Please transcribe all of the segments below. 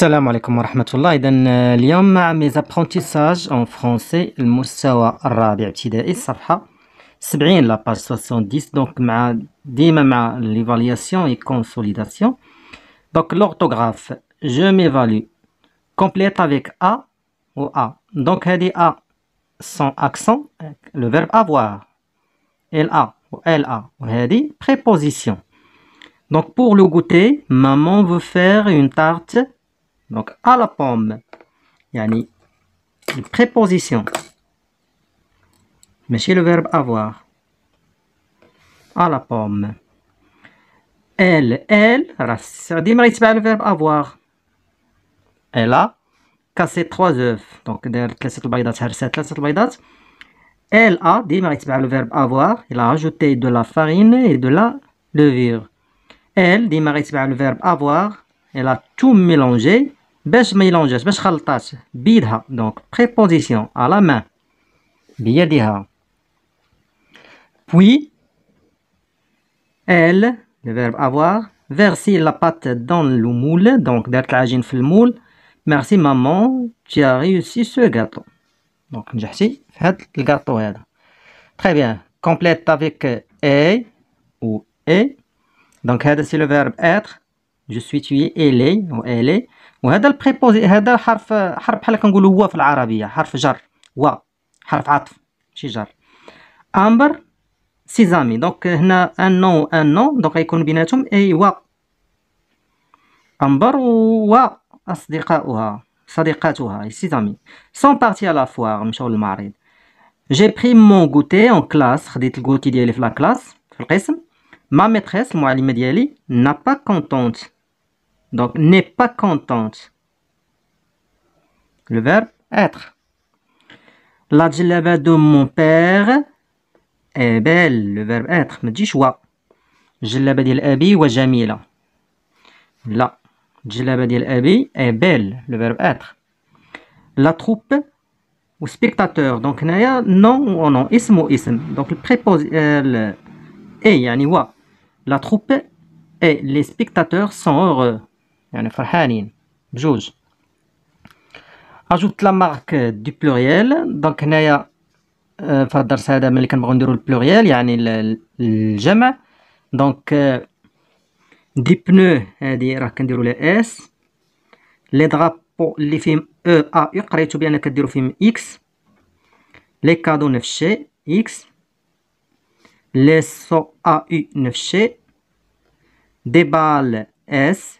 Salam wa rahmatullah iden euh, liam ma mes apprentissages en français il niveau la page 70 donc ma dîme l'évaluation et consolidation donc l'orthographe je m'évalue complète avec a ou a donc elle a son accent le verbe avoir elle a ou elle a ou elle préposition donc pour le goûter maman veut faire une tarte donc, à la pomme, yani une préposition. Mais chez le verbe avoir, à la pomme. Elle, elle, ça dit le verbe avoir. Elle a cassé trois œufs. Donc, elle a dit le verbe avoir. Elle a ajouté de la farine et de la levure. Elle dit le verbe avoir. Elle a tout mélangé باش ما donc باش خلطات بيدها دونك main. la بيدها puis elle le verbe avoir verser la pâte dans le moule donc دارت العجين في moule. merci maman tu as réussi ce gâteau donc j'ai في le gâteau. très bien complète avec et ou et. donc هذا c'est le verbe être جو سوي تي الي و الي وهذا البريبوزي هذا حرف حرف بحال كنقولوا هو في العربيه حرف جر و حرف عطف ماشي جر امبر سيزامي دونك هنا ان نو ان نو دونك غيكون بيناتهم اي و امبر و اصدقاؤها صديقاتها سيزامي سون بارتي على فوار مشاو للمعرض جي بري مون غوتي اون كلاس خديت الغوتي ديالي في لا كلاس في القسم ما ميتريس المعلمه ديالي نا با كونتونت Donc, n'est pas contente. Le verbe être. La djellaba de mon père est belle. Le verbe être. Me dit choix. Djellaba de Abi wa jamila. La djellaba de est belle. Le verbe être. La troupe ou spectateur. Donc, naya non ou non. Ism ou ism. Donc, le préposé. Euh, et, yani, wa. La troupe et les spectateurs sont heureux. يعني فرحانين بجوج اجوت لا مارك دو بلوريال دونك هنايا آه، في الدرس هذا ملي كنبغيو نديرو البلوريال يعني الجمع دونك آه، دي بنو هادي راه كنديرو لها اس لي درابو اللي فيهم او ا يو قريتو بان كديرو فيهم اكس لي كادو نفس الشيء اكس لي سو ا يو نفس الشيء دي بال اس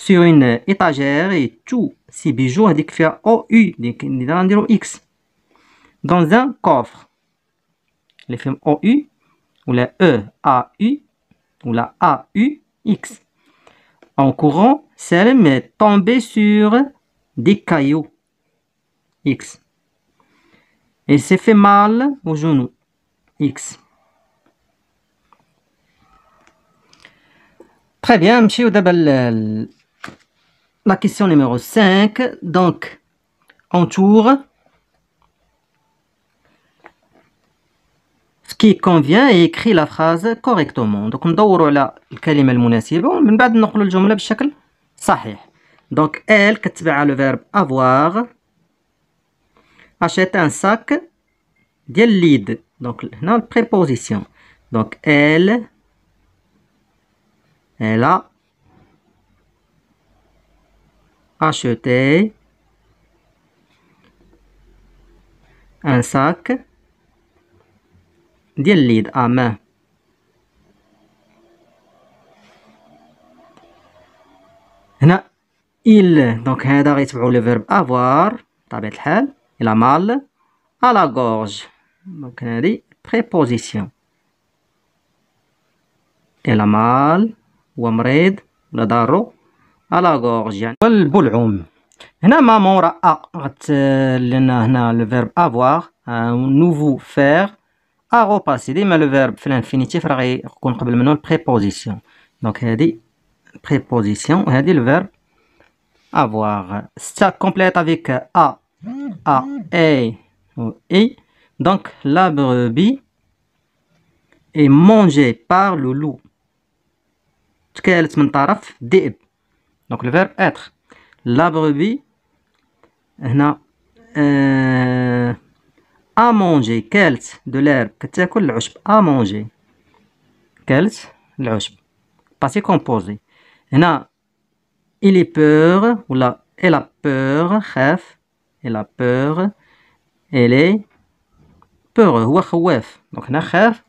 sur une étagère et tous ces bijoux هذيك فيها Donc, يو x dans un coffre femmes فيهم OU. Ou la e, a u ou la a u x en courant Selim est tombé sur des cailloux x et s'est fait mal au genou x Très bien, monsieur Dabal la question numéro 5. Donc, entoure ce qui convient et écrit la phrase correctement. Donc, on doit la الكلمة nous ومن بعد نقول الجملة بشكل صحيح. Donc, elle كتبع le verbe avoir. Achète un sac de ليد. Donc, la préposition. Donc, elle, elle a Acheter un sac d'élide à main. Il, donc, il y le verbe avoir, il y a mal à la gorge. Donc, il a une préposition. Il y a mal, il y a un à la gorge. le bouloum. le verbe avoir, un nouveau faire, à repasser. Mais le verbe, il l'infinitif, il faut le préposition. Donc, il dit préposition, il dit le verbe avoir. Ça complète avec A, A, E, E. Donc, la brebis est mangée par le loup. Ce qui est donc le verbe être. La brebis, a mangé euh, à manger, de l'herbe, que l'herbe a manger. Kelt, Passé composé. هنا il est peur ou la elle a peur, elle a peur, elle est peur, هو خواف. Donc هنا خاف,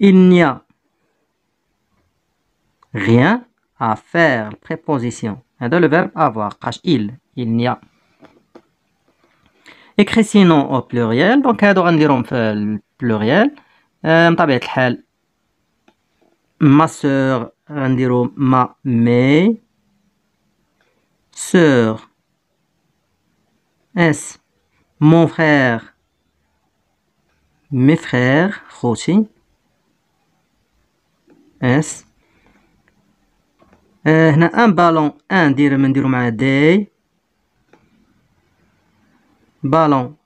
Il n'y a rien à faire. Préposition. Hein, dans le verbe avoir, il, il n'y a. Écris sinon au pluriel. Donc, on hein, va le pluriel. Euh, ma soeur, on va ma, Mais. soeur. S. Mon frère. Mes frères, aussi. S. Un ballon, un dirham, un dirham à deux. Ballon.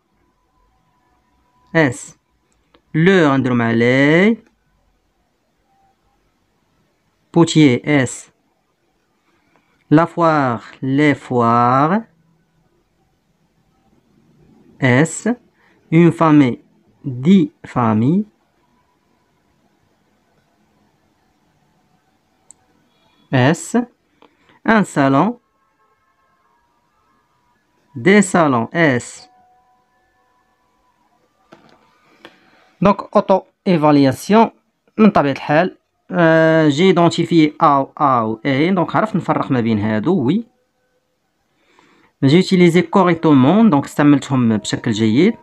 S. Leur, un à Potier, S. La foire, les foires. S. Une famille, dix familles. S, un salon, des salons S. Donc, auto-évaluation, euh, j'ai identifié A ou A ou A, donc عرفت نفرق ما بين هادو oui j'ai utilisé correctement donc استعملتهم بشكل جيد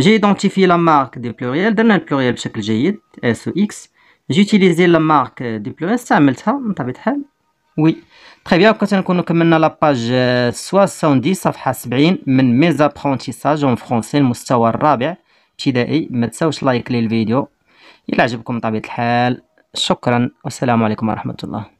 j'ai identifié la marque du pluriel. le pluriel بشكل جيد S ou X جيتيليزي لا مارك ديبلومي استعملتها من طبيعة الحال وي تري بيان هكا تنكونو كملنا لاباج 70 صفحة 70 من ميز ابرونتيساج اون فرونسي المستوى الرابع ابتدائي ما تساوش لايك للفيديو الى عجبكم طبيعة الحال شكرا والسلام عليكم ورحمة الله